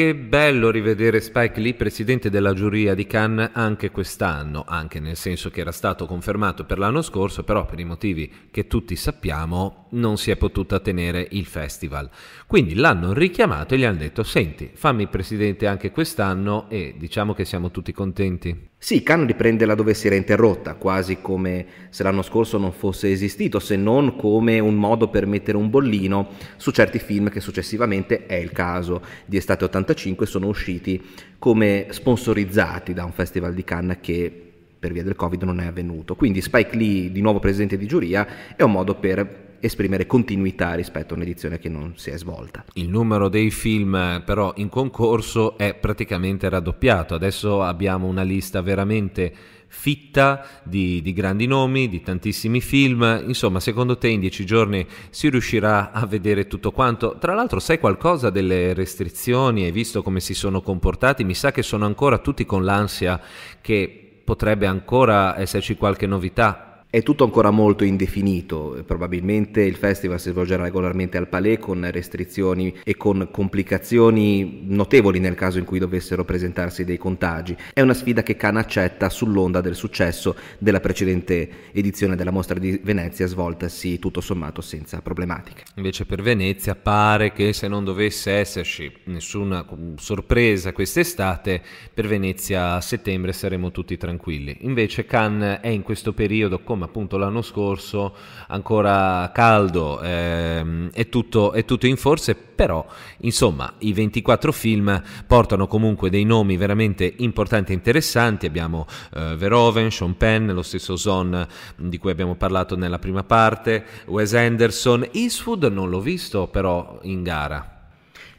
che bello rivedere Spike Lee presidente della giuria di Cannes anche quest'anno, anche nel senso che era stato confermato per l'anno scorso, però per i motivi che tutti sappiamo non si è potuta tenere il festival. Quindi l'hanno richiamato e gli hanno detto "Senti, fammi presidente anche quest'anno" e diciamo che siamo tutti contenti. Sì, Khan riprende là dove si era interrotta, quasi come se l'anno scorso non fosse esistito, se non come un modo per mettere un bollino su certi film che successivamente è il caso di Estate 85 sono usciti come sponsorizzati da un festival di Cannes che per via del Covid non è avvenuto. Quindi Spike Lee di nuovo presidente di giuria è un modo per esprimere continuità rispetto a un'edizione che non si è svolta. Il numero dei film eh, però in concorso è praticamente raddoppiato, adesso abbiamo una lista veramente fitta di, di, grandi nomi, di tantissimi film. Insomma, secondo te in dieci giorni si riuscirà a vedere tutto quanto? Tra l'altro, sai qualcosa delle restrizioni? Hai visto come si sono comportati? Mi sa che sono ancora tutti con l'ansia che potrebbe ancora esserci qualche novità è tutto ancora molto indefinito, probabilmente il festival si svolgerà regolarmente al Palais con restrizioni e con complicazioni notevoli nel caso in cui dovessero presentarsi dei contagi. È una sfida che Cana accetta sull'onda del successo della precedente edizione della mostra di Venezia svoltasi tutto sommato senza problematiche. Invece per Venezia pare che se non dovesse esserci nessuna mm, sorpresa quest'estate, per Venezia a settembre saremo tutti tranquilli. Invece Cannes è in questo periodo come come appunto l'anno scorso, ancora caldo, ehm, è, tutto, è tutto in forse, però insomma i 24 film portano comunque dei nomi veramente importanti e interessanti, abbiamo eh, Verhoeven, Sean Penn, lo stesso Zon di cui abbiamo parlato nella prima parte, Wes Anderson, Eastwood non l'ho visto però in gara.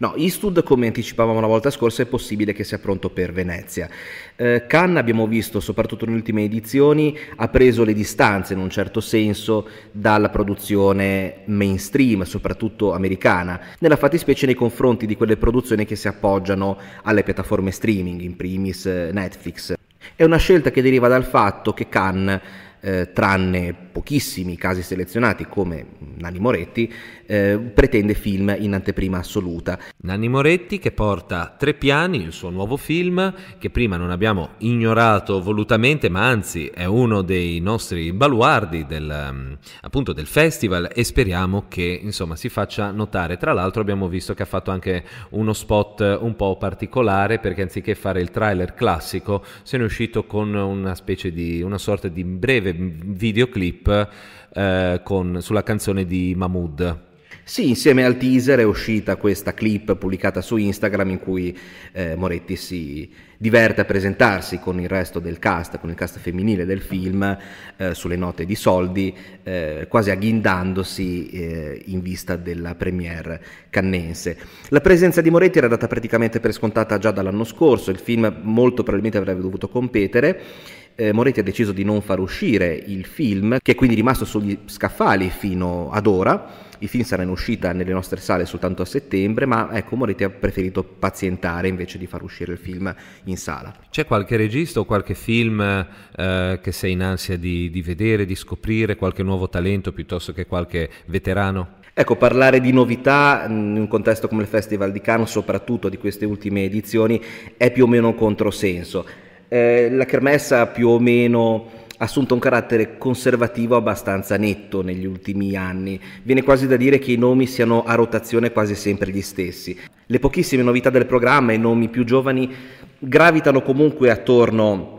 No, Istud, come anticipavamo la volta scorsa, è possibile che sia pronto per Venezia. Eh, Cannes, abbiamo visto, soprattutto nelle ultime edizioni, ha preso le distanze, in un certo senso, dalla produzione mainstream, soprattutto americana, nella fattispecie nei confronti di quelle produzioni che si appoggiano alle piattaforme streaming, in primis eh, Netflix. È una scelta che deriva dal fatto che Cannes eh, tranne pochissimi casi selezionati come Nanni Moretti, eh, pretende film in anteprima assoluta. Nanni Moretti che porta Tre piani, il suo nuovo film, che prima non abbiamo ignorato volutamente, ma anzi è uno dei nostri baluardi del, mm, appunto, del festival e speriamo che insomma, si faccia notare. Tra l'altro abbiamo visto che ha fatto anche uno spot un po' particolare perché anziché fare il trailer classico se ne è uscito con una specie di una sorta di breve breve videoclip eh, con, sulla canzone di Mahmood. Sì, insieme al teaser è uscita questa clip pubblicata su Instagram in cui eh, Moretti si diverte a presentarsi con il resto del cast, con il cast femminile del film, eh, sulle note di soldi, eh, quasi agghindandosi eh, in vista della premiere cannense. La presenza di Moretti era data praticamente per scontata già dall'anno scorso, il film molto probabilmente avrebbe dovuto competere eh, Moretti ha deciso di non far uscire il film, che è quindi rimasto sugli scaffali fino ad ora. Il film sarà in uscita nelle nostre sale soltanto a settembre, ma ecco, Moretti ha preferito pazientare invece di far uscire il film in sala. C'è qualche regista o qualche film eh, che sei in ansia di, di vedere, di scoprire, qualche nuovo talento piuttosto che qualche veterano? Ecco, parlare di novità mm, in un contesto come il Festival di Cannes, soprattutto di queste ultime edizioni, è più o meno un controsenso eh, la kermessa più o meno assunto un carattere conservativo abbastanza netto negli ultimi anni. Viene quasi da dire che i nomi siano a rotazione quasi sempre gli stessi. Le pochissime novità del programma, e i nomi più giovani, gravitano comunque attorno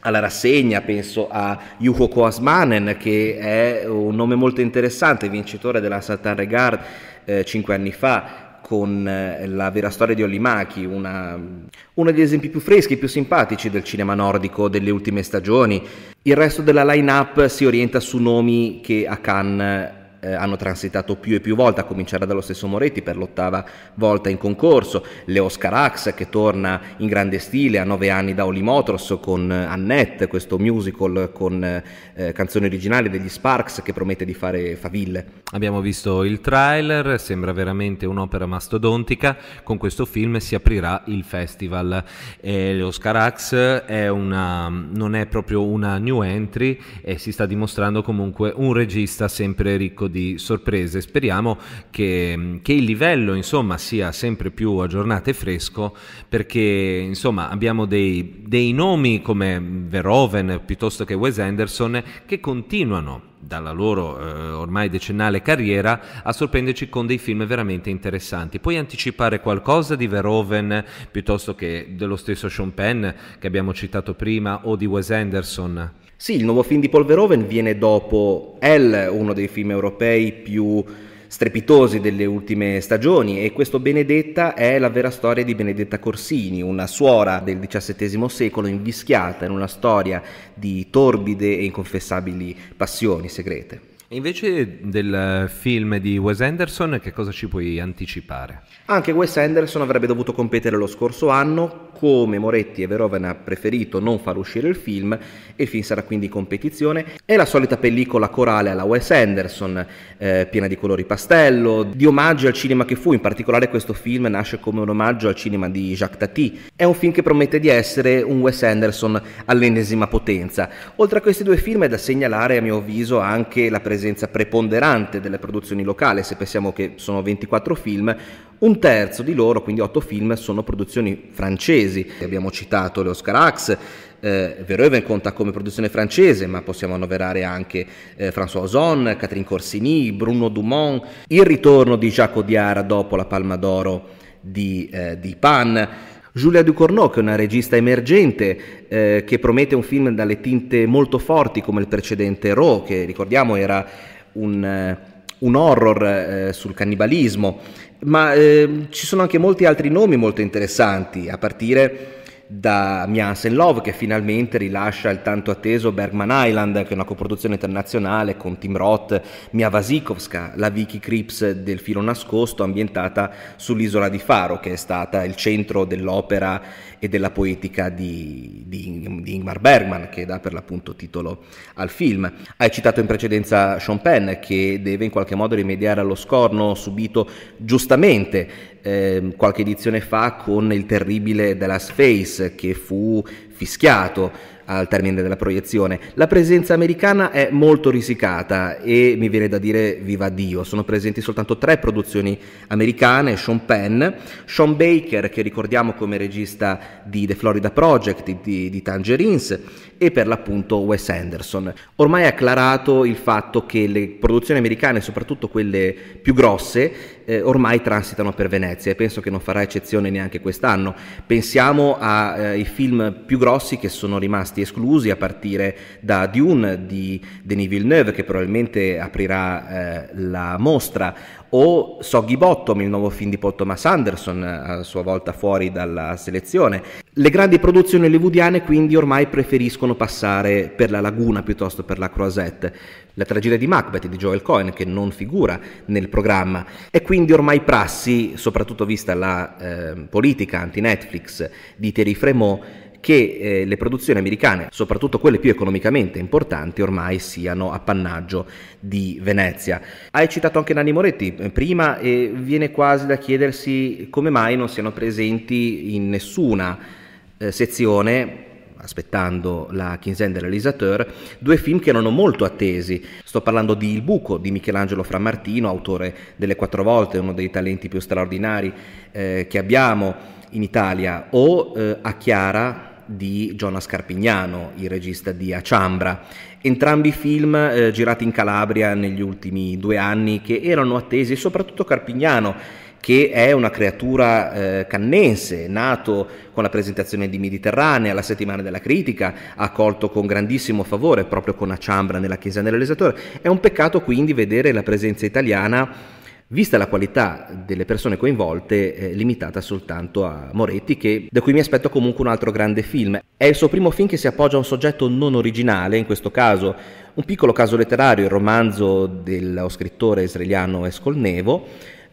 alla rassegna, penso a Yuko Koasmanen che è un nome molto interessante, vincitore della Satan Regard eh, 5 anni fa, con eh, la vera storia di Ollimachi, una, uno degli esempi più freschi, più simpatici del cinema nordico delle ultime stagioni. Il resto della line-up si orienta su nomi che a Cannes eh, hanno transitato più e più volte, a cominciare dallo stesso Moretti per l'ottava volta in concorso, Leo Scarax che torna in grande stile a nove anni da Olimotros con eh, Annette, questo musical con eh, eh, canzoni originali degli Sparks che promette di fare faville. Abbiamo visto il trailer, sembra veramente un'opera mastodontica, con questo film si aprirà il festival. Eh, Oscar Ax è una, non è proprio una new entry e eh, si sta dimostrando comunque un regista sempre ricco di di sorprese. Speriamo che, che il livello insomma, sia sempre più aggiornato e fresco perché insomma, abbiamo dei, dei nomi come Verhoeven piuttosto che Wes Anderson che continuano dalla loro eh, ormai decennale carriera a sorprenderci con dei film veramente interessanti. Puoi anticipare qualcosa di Verhoeven piuttosto che dello stesso Sean Penn che abbiamo citato prima o di Wes Anderson? Sì, il nuovo film di Paul Verhoeven viene dopo Elle, uno dei film europei più strepitosi delle ultime stagioni e questo Benedetta è la vera storia di Benedetta Corsini, una suora del XVII secolo invischiata in una storia di torbide e inconfessabili passioni segrete. E invece del film di Wes Anderson che cosa ci puoi anticipare? Anche Wes Anderson avrebbe dovuto competere lo scorso anno come Moretti e Verhoeven ha preferito non far uscire il film e il film sarà quindi in competizione. È la solita pellicola corale alla Wes Anderson, eh, piena di colori pastello, di omaggio al cinema che fu, in particolare questo film nasce come un omaggio al cinema di Jacques Tati. È un film che promette di essere un Wes Anderson all'ennesima potenza. Oltre a questi due film è da segnalare a mio avviso anche la presenza preponderante delle produzioni locali, se pensiamo che sono 24 film, un terzo di loro, quindi otto film, sono produzioni francesi. Abbiamo citato le Oscar Axe, eh, Verhoeven conta come produzione francese, ma possiamo annoverare anche eh, François Ozon, Catherine Corsini, Bruno Dumont, il ritorno di Jacques Audiard dopo la Palma d'Oro di, eh, di Pan. Giulia Ducorneau, che è una regista emergente, eh, che promette un film dalle tinte molto forti come il precedente Raw, che ricordiamo era un eh, un horror eh, sul cannibalismo, ma eh, ci sono anche molti altri nomi molto interessanti, a partire da Miansen Love che finalmente rilascia il tanto atteso Bergman Island che è una coproduzione internazionale con Tim Roth, Mia Vasikovska, la Vicky Crips del filo nascosto ambientata sull'isola di Faro che è stata il centro dell'opera e della poetica di, di, di Ingmar Bergman che dà per l'appunto titolo al film. Hai citato in precedenza Sean Penn che deve in qualche modo rimediare allo scorno subito giustamente Ehm, qualche edizione fa con il terribile Dallas Face che fu fischiato al termine della proiezione. La presenza americana è molto risicata e mi viene da dire viva Dio, sono presenti soltanto tre produzioni americane, Sean Penn, Sean Baker che ricordiamo come regista di The Florida Project, di, di Tangerines e per l'appunto Wes Anderson. Ormai è acclarato il fatto che le produzioni americane, soprattutto quelle più grosse, eh, ormai transitano per Venezia e penso che non farà eccezione neanche quest'anno. Pensiamo ai eh, film più grossi grossi che sono rimasti esclusi a partire da Dune di Denis Villeneuve che probabilmente aprirà eh, la mostra o Soggy Bottom, il nuovo film di Paul Thomas Anderson, eh, a sua volta fuori dalla selezione. Le grandi produzioni hollywoodiane quindi ormai preferiscono passare per la laguna piuttosto per la croisette. La tragedia di Macbeth di Joel Cohen, che non figura nel programma, è quindi ormai prassi, soprattutto vista la eh, politica anti-Netflix di Thierry Fremont, che eh, le produzioni americane, soprattutto quelle più economicamente importanti, ormai siano appannaggio di Venezia. Hai citato anche Nanni Moretti eh, prima e viene quasi da chiedersi come mai non siano presenti in nessuna eh, sezione aspettando la quinzena del realizzatore, due film che erano molto attesi. Sto parlando di Il buco di Michelangelo Frammartino, autore delle Quattro volte, uno dei talenti più straordinari eh, che abbiamo in Italia, o eh, A Chiara di Giona Scarpignano, il regista di Aciambra. Entrambi film eh, girati in Calabria negli ultimi due anni che erano attesi, soprattutto Carpignano che è una creatura eh, cannense, nato con la presentazione di Mediterranea la settimana della critica, accolto con grandissimo favore proprio con Aciambra nella chiesa dell'Elesatore. È un peccato quindi vedere la presenza italiana vista la qualità delle persone coinvolte, eh, limitata soltanto a Moretti, che, da cui mi aspetto comunque un altro grande film. È il suo primo film che si appoggia a un soggetto non originale, in questo caso un piccolo caso letterario, il romanzo dello scrittore israeliano Escolnevo,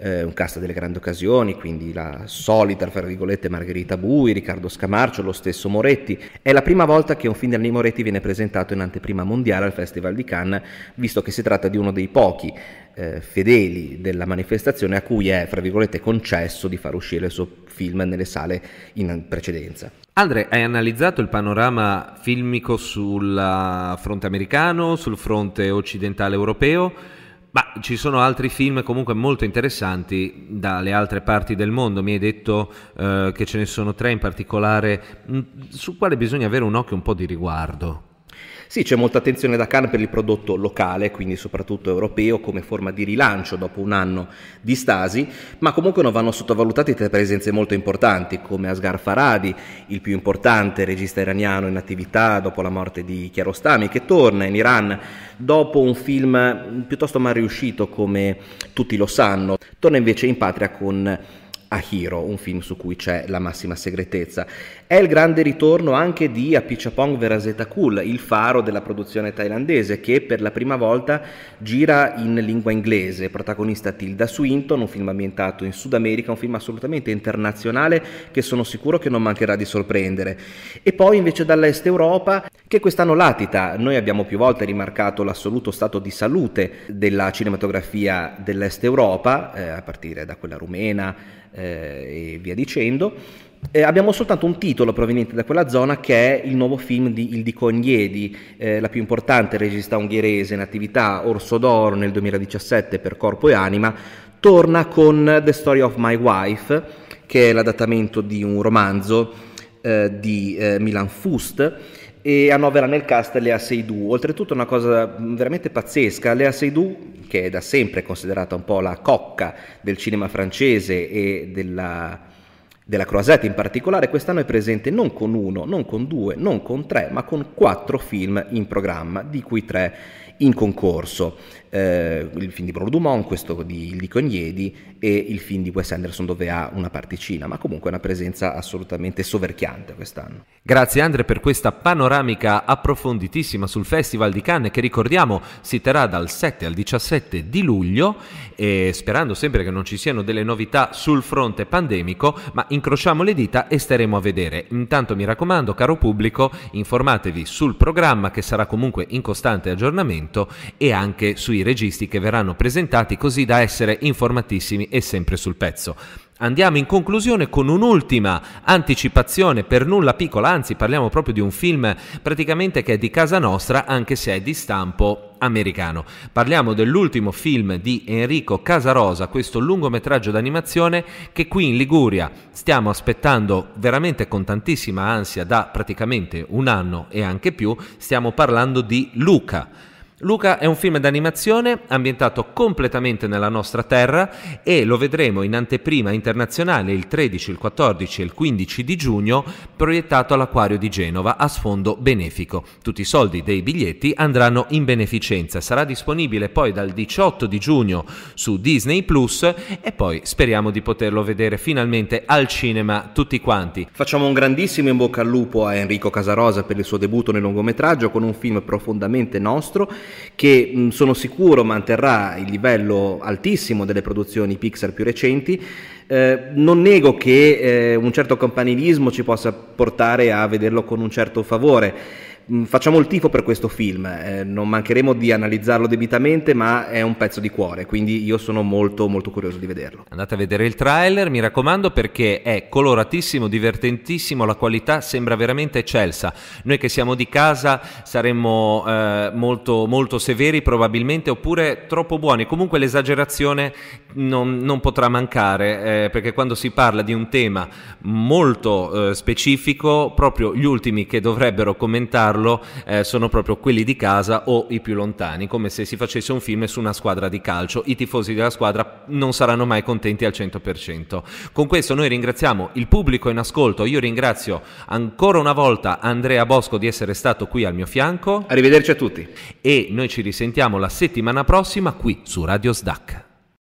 eh, un cast delle grandi occasioni, quindi la solita, fra virgolette, Margherita Bui, Riccardo Scamarcio, lo stesso Moretti. È la prima volta che un film di Moretti viene presentato in anteprima mondiale al Festival di Cannes, visto che si tratta di uno dei pochi eh, fedeli della manifestazione a cui è, fra virgolette, concesso di far uscire il suo film nelle sale in precedenza. Andre, hai analizzato il panorama filmico sul eh, fronte americano, sul fronte occidentale europeo, ma ci sono altri film comunque molto interessanti dalle altre parti del mondo. Mi hai detto eh, che ce ne sono tre in particolare mm, su quale bisogna avere un occhio un po' di riguardo. Sì, c'è molta attenzione da Cannes per il prodotto locale, quindi soprattutto europeo, come forma di rilancio dopo un anno di stasi, ma comunque non vanno sottovalutate tre presenze molto importanti, come Asghar Faradi, il più importante regista iraniano in attività dopo la morte di Chiarostami, che torna in Iran dopo un film piuttosto mal riuscito come tutti lo sanno, torna invece in patria con a Hiro, un film su cui c'è la massima segretezza. È il grande ritorno anche di Apichapong Verasetakul, il faro della produzione thailandese, che per la prima volta gira in lingua inglese. Protagonista Tilda Swinton, un film ambientato in Sud America, un film assolutamente internazionale che sono sicuro che non mancherà di sorprendere. E poi invece dall'Est Europa, che quest'anno latita. Noi abbiamo più volte rimarcato l'assoluto stato di salute della cinematografia dell'Est Europa, eh, a partire da quella rumena, eh, e via dicendo. Eh, abbiamo soltanto un titolo proveniente da quella zona che è il nuovo film di Ildiko Niedi, eh, la più importante regista ungherese in attività, Orso d'Oro nel 2017 per Corpo e Anima, torna con The Story of My Wife, che è l'adattamento di un romanzo eh, di eh, Milan Fust e annovera nel cast Lea Seydoux. Oltretutto una cosa veramente pazzesca, Lea Seydoux, che è da sempre considerata un po' la cocca del cinema francese e della, della Croisette in particolare, quest'anno è presente non con uno, non con due, non con tre, ma con quattro film in programma, di cui tre in concorso eh, il film di Bruno Dumont, questo di, di Cognedi e il film di Wes Anderson dove ha una particina, ma comunque una presenza assolutamente soverchiante quest'anno. Grazie Andre per questa panoramica approfonditissima sul Festival di Cannes che ricordiamo si terrà dal 7 al 17 di luglio e sperando sempre che non ci siano delle novità sul fronte pandemico, ma incrociamo le dita e staremo a vedere. Intanto mi raccomando caro pubblico, informatevi sul programma che sarà comunque in costante aggiornamento appuntamento e anche sui registi che verranno presentati così da essere informatissimi e sempre sul pezzo. Andiamo in conclusione con un'ultima anticipazione per nulla piccola, anzi parliamo proprio di un film praticamente che è di casa nostra anche se è di stampo americano. Parliamo dell'ultimo film di Enrico Casarosa, questo lungometraggio d'animazione che qui in Liguria stiamo aspettando veramente con tantissima ansia da praticamente un anno e anche più, stiamo parlando di Luca Luca è un film d'animazione ambientato completamente nella nostra terra e lo vedremo in anteprima internazionale il 13, il 14 e il 15 di giugno proiettato all'Aquario di Genova a sfondo benefico. Tutti i soldi dei biglietti andranno in beneficenza. Sarà disponibile poi dal 18 di giugno su Disney Plus e poi speriamo di poterlo vedere finalmente al cinema tutti quanti. Facciamo un grandissimo in bocca al lupo a Enrico Casarosa per il suo debutto nel lungometraggio con un film profondamente nostro che mh, sono sicuro manterrà il livello altissimo delle produzioni Pixar più recenti. Eh, non nego che eh, un certo campanilismo ci possa portare a vederlo con un certo favore Mm, facciamo il tifo per questo film, eh, non mancheremo di analizzarlo debitamente, ma è un pezzo di cuore, quindi io sono molto molto curioso di vederlo. Andate a vedere il trailer, mi raccomando, perché è coloratissimo, divertentissimo, la qualità sembra veramente eccelsa. Noi che siamo di casa saremmo eh, molto, molto severi probabilmente, oppure troppo buoni. Comunque l'esagerazione non, non potrà mancare, eh, perché quando si parla di un tema molto eh, specifico, proprio gli ultimi che dovrebbero commentarlo farlo eh, sono proprio quelli di casa o i più lontani, come se si facesse un film su una squadra di calcio. I tifosi della squadra non saranno mai contenti al 100%. Con questo noi ringraziamo il pubblico in ascolto, io ringrazio ancora una volta Andrea Bosco di essere stato qui al mio fianco. Arrivederci a tutti. E noi ci risentiamo la settimana prossima qui su Radio SDAC.